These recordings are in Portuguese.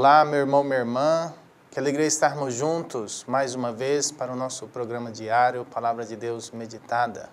Olá, meu irmão, minha irmã. Que alegria estarmos juntos mais uma vez para o nosso programa diário Palavra de Deus Meditada.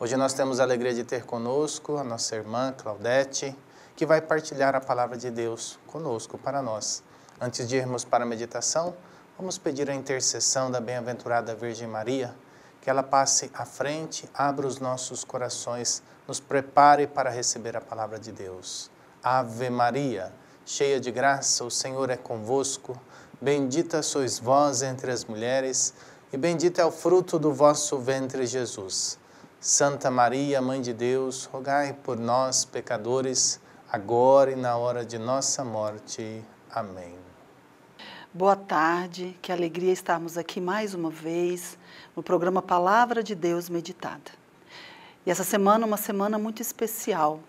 Hoje nós temos a alegria de ter conosco a nossa irmã Claudete, que vai partilhar a palavra de Deus conosco para nós. Antes de irmos para a meditação, vamos pedir a intercessão da bem-aventurada Virgem Maria, que ela passe à frente, abra os nossos corações, nos prepare para receber a palavra de Deus. Ave Maria cheia de graça, o Senhor é convosco. Bendita sois vós entre as mulheres, e bendito é o fruto do vosso ventre, Jesus. Santa Maria, Mãe de Deus, rogai por nós, pecadores, agora e na hora de nossa morte. Amém. Boa tarde, que alegria estarmos aqui mais uma vez no programa Palavra de Deus Meditada. E essa semana, uma semana muito especial,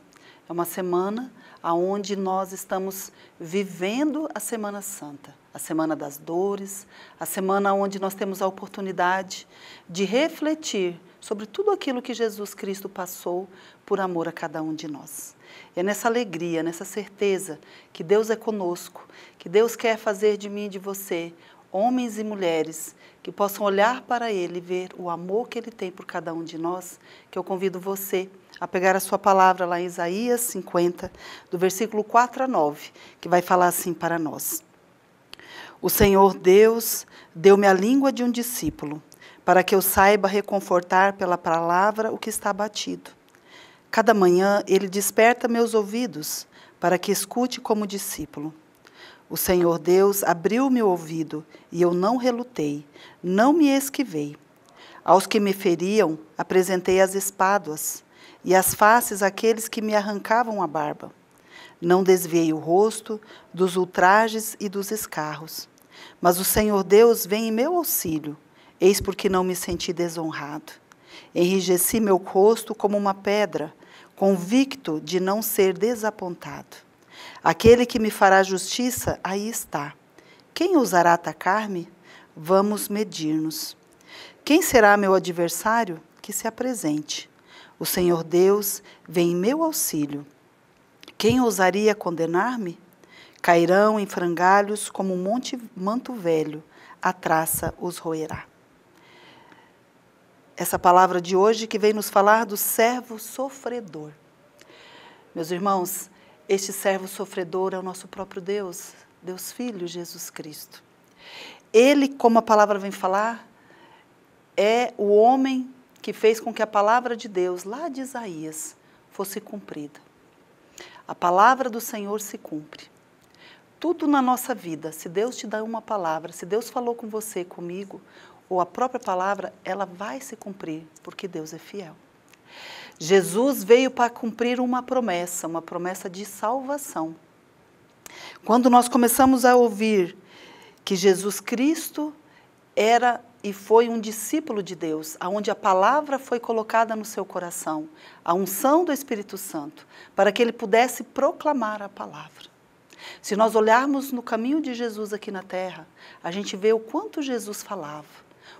é uma semana aonde nós estamos vivendo a Semana Santa, a Semana das Dores, a semana onde nós temos a oportunidade de refletir sobre tudo aquilo que Jesus Cristo passou por amor a cada um de nós. É nessa alegria, nessa certeza que Deus é conosco, que Deus quer fazer de mim e de você homens e mulheres que possam olhar para Ele e ver o amor que Ele tem por cada um de nós, que eu convido você a pegar a sua palavra lá em Isaías 50, do versículo 4 a 9, que vai falar assim para nós. O Senhor Deus deu-me a língua de um discípulo, para que eu saiba reconfortar pela palavra o que está abatido. Cada manhã ele desperta meus ouvidos, para que escute como discípulo. O Senhor Deus abriu meu ouvido, e eu não relutei, não me esquivei. Aos que me feriam, apresentei as espáduas e as faces aqueles que me arrancavam a barba. Não desviei o rosto dos ultrajes e dos escarros. Mas o Senhor Deus vem em meu auxílio, eis porque não me senti desonrado. Enrijeci meu rosto como uma pedra, convicto de não ser desapontado. Aquele que me fará justiça, aí está. Quem ousará atacar-me? Vamos medir-nos. Quem será meu adversário? Que se apresente. O Senhor Deus vem em meu auxílio. Quem ousaria condenar-me? Cairão em frangalhos como um monte manto velho, a traça os roerá. Essa palavra de hoje que vem nos falar do servo sofredor. Meus irmãos, este servo sofredor é o nosso próprio Deus, Deus Filho, Jesus Cristo. Ele, como a palavra vem falar, é o homem que fez com que a palavra de Deus, lá de Isaías, fosse cumprida. A palavra do Senhor se cumpre. Tudo na nossa vida, se Deus te dá uma palavra, se Deus falou com você, comigo, ou a própria palavra, ela vai se cumprir, porque Deus é fiel. Jesus veio para cumprir uma promessa, uma promessa de salvação. Quando nós começamos a ouvir que Jesus Cristo era e foi um discípulo de Deus, aonde a palavra foi colocada no seu coração, a unção do Espírito Santo, para que ele pudesse proclamar a palavra. Se nós olharmos no caminho de Jesus aqui na terra, a gente vê o quanto Jesus falava,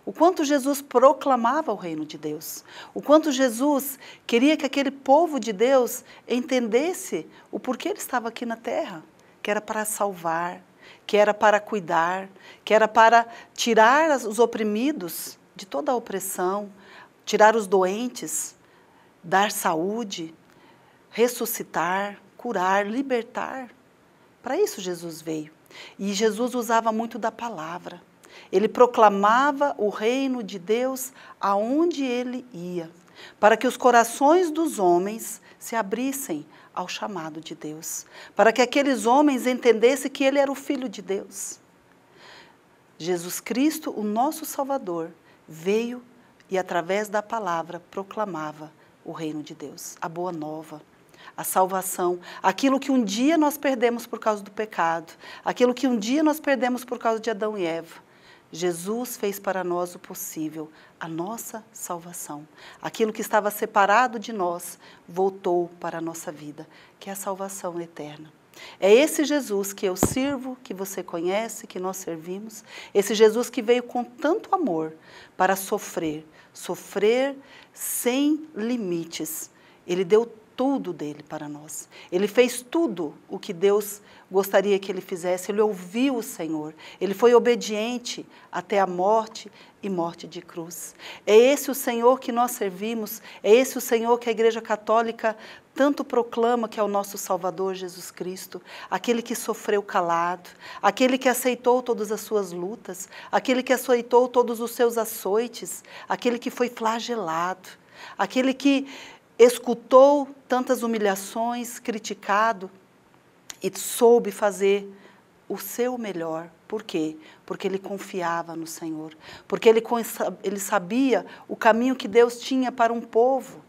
o quanto Jesus proclamava o reino de Deus, o quanto Jesus queria que aquele povo de Deus entendesse o porquê ele estava aqui na terra, que era para salvar, que era para cuidar, que era para tirar os oprimidos de toda a opressão, tirar os doentes, dar saúde, ressuscitar, curar, libertar. Para isso Jesus veio. E Jesus usava muito da palavra. Ele proclamava o reino de Deus aonde ele ia, para que os corações dos homens se abrissem ao chamado de Deus, para que aqueles homens entendessem que ele era o Filho de Deus. Jesus Cristo, o nosso Salvador, veio e, através da palavra, proclamava o reino de Deus, a boa nova, a salvação, aquilo que um dia nós perdemos por causa do pecado, aquilo que um dia nós perdemos por causa de Adão e Eva. Jesus fez para nós o possível, a nossa salvação. Aquilo que estava separado de nós voltou para a nossa vida, que é a salvação eterna. É esse Jesus que eu sirvo, que você conhece, que nós servimos, esse Jesus que veio com tanto amor para sofrer, sofrer sem limites. Ele deu tudo dele para nós. Ele fez tudo o que Deus gostaria que ele fizesse. Ele ouviu o Senhor. Ele foi obediente até a morte e morte de cruz. É esse o Senhor que nós servimos. É esse o Senhor que a Igreja Católica tanto proclama que é o nosso Salvador Jesus Cristo, aquele que sofreu calado, aquele que aceitou todas as suas lutas, aquele que aceitou todos os seus açoites, aquele que foi flagelado, aquele que escutou tantas humilhações, criticado e soube fazer o seu melhor. Por quê? Porque ele confiava no Senhor, porque ele, ele sabia o caminho que Deus tinha para um povo,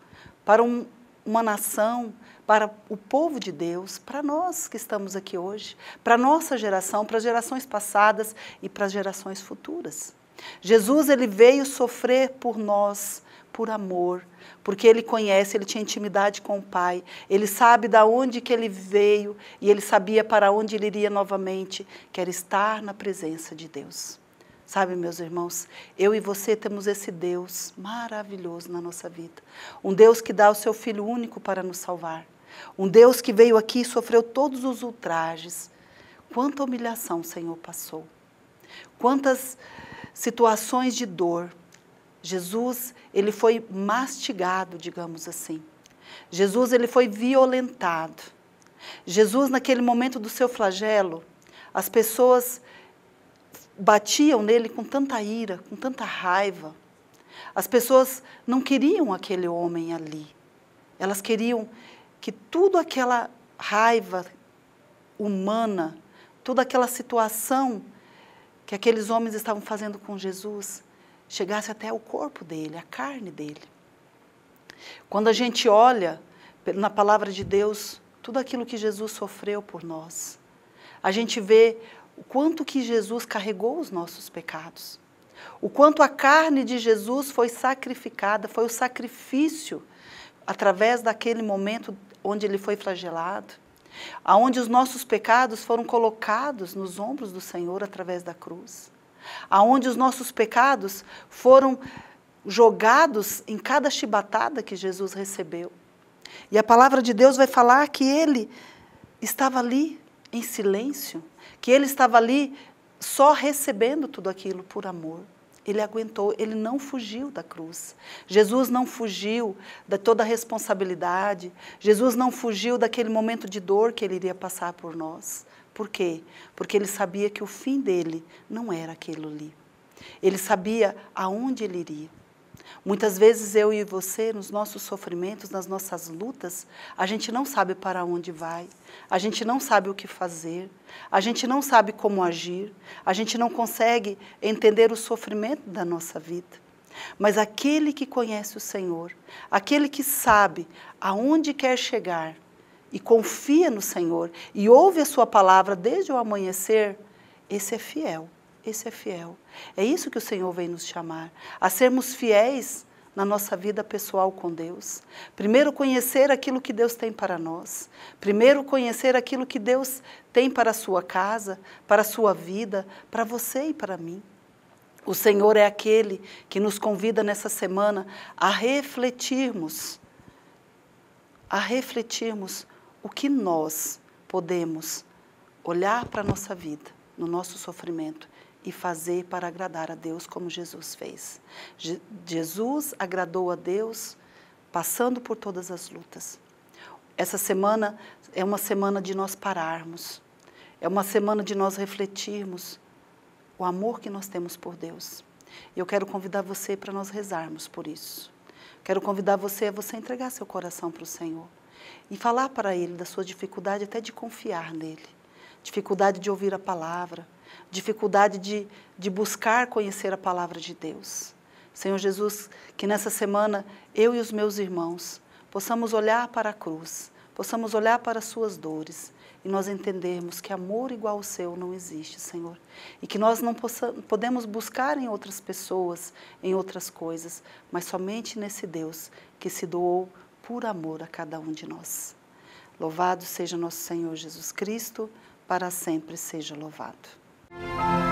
para um, uma nação, para o povo de Deus, para nós que estamos aqui hoje, para a nossa geração, para as gerações passadas e para as gerações futuras. Jesus ele veio sofrer por nós por amor, porque ele conhece, ele tinha intimidade com o Pai, ele sabe da onde que ele veio e ele sabia para onde ele iria novamente, quer estar na presença de Deus. Sabe, meus irmãos, eu e você temos esse Deus maravilhoso na nossa vida. Um Deus que dá o seu Filho único para nos salvar. Um Deus que veio aqui e sofreu todos os ultrajes. Quanta humilhação o Senhor passou. Quantas situações de dor Jesus, ele foi mastigado, digamos assim. Jesus, ele foi violentado. Jesus, naquele momento do seu flagelo, as pessoas batiam nele com tanta ira, com tanta raiva. As pessoas não queriam aquele homem ali. Elas queriam que tudo aquela raiva humana, toda aquela situação que aqueles homens estavam fazendo com Jesus, chegasse até o corpo dele, a carne dele. Quando a gente olha na palavra de Deus tudo aquilo que Jesus sofreu por nós, a gente vê o quanto que Jesus carregou os nossos pecados, o quanto a carne de Jesus foi sacrificada, foi o sacrifício através daquele momento onde ele foi flagelado, aonde os nossos pecados foram colocados nos ombros do Senhor através da cruz aonde os nossos pecados foram jogados em cada chibatada que Jesus recebeu. E a palavra de Deus vai falar que ele estava ali em silêncio, que ele estava ali só recebendo tudo aquilo por amor. Ele aguentou, ele não fugiu da cruz. Jesus não fugiu de toda a responsabilidade. Jesus não fugiu daquele momento de dor que ele iria passar por nós. Por quê? Porque ele sabia que o fim dele não era aquilo ali. Ele sabia aonde ele iria. Muitas vezes eu e você, nos nossos sofrimentos, nas nossas lutas, a gente não sabe para onde vai, a gente não sabe o que fazer, a gente não sabe como agir, a gente não consegue entender o sofrimento da nossa vida. Mas aquele que conhece o Senhor, aquele que sabe aonde quer chegar, e confia no Senhor e ouve a sua palavra desde o amanhecer, esse é fiel, esse é fiel. É isso que o Senhor vem nos chamar, a sermos fiéis na nossa vida pessoal com Deus. Primeiro conhecer aquilo que Deus tem para nós. Primeiro conhecer aquilo que Deus tem para a sua casa, para a sua vida, para você e para mim. O Senhor é aquele que nos convida nessa semana a refletirmos, a refletirmos o que nós podemos olhar para a nossa vida, no nosso sofrimento e fazer para agradar a Deus como Jesus fez. Jesus agradou a Deus passando por todas as lutas. Essa semana é uma semana de nós pararmos, é uma semana de nós refletirmos o amor que nós temos por Deus. Eu quero convidar você para nós rezarmos por isso. Quero convidar você a você entregar seu coração para o Senhor e falar para ele da sua dificuldade até de confiar nele, dificuldade de ouvir a palavra, dificuldade de, de buscar conhecer a palavra de Deus. Senhor Jesus, que nessa semana eu e os meus irmãos possamos olhar para a cruz, possamos olhar para as suas dores e nós entendermos que amor igual ao seu não existe, Senhor. E que nós não possamos, podemos buscar em outras pessoas, em outras coisas, mas somente nesse Deus que se doou por amor a cada um de nós. Louvado seja nosso Senhor Jesus Cristo, para sempre seja louvado.